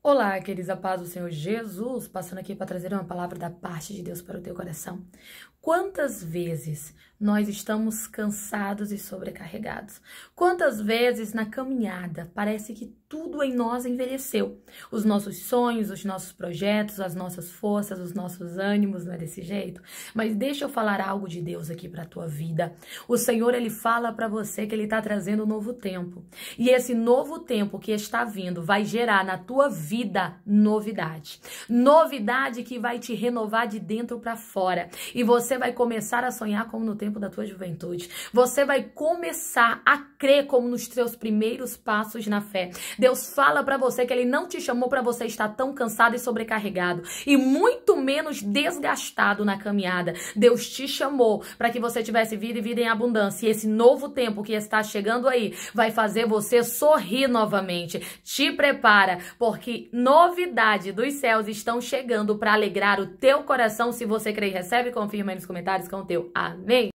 Olá, queridos, a paz do Senhor Jesus, passando aqui para trazer uma palavra da parte de Deus para o teu coração. Quantas vezes nós estamos cansados e sobrecarregados. Quantas vezes na caminhada parece que tudo em nós envelheceu? Os nossos sonhos, os nossos projetos, as nossas forças, os nossos ânimos, não é desse jeito? Mas deixa eu falar algo de Deus aqui para tua vida. O Senhor ele fala para você que ele está trazendo um novo tempo. E esse novo tempo que está vindo vai gerar na tua vida novidade. Novidade que vai te renovar de dentro para fora. E você vai começar a sonhar como no tempo tempo da tua juventude. Você vai começar a crer como nos teus primeiros passos na fé. Deus fala para você que ele não te chamou para você estar tão cansado e sobrecarregado e muito menos desgastado na caminhada. Deus te chamou para que você tivesse vida e vida em abundância. E esse novo tempo que está chegando aí vai fazer você sorrir novamente. Te prepara, porque novidade dos céus estão chegando para alegrar o teu coração. Se você crê e recebe, confirma aí nos comentários com o teu amém.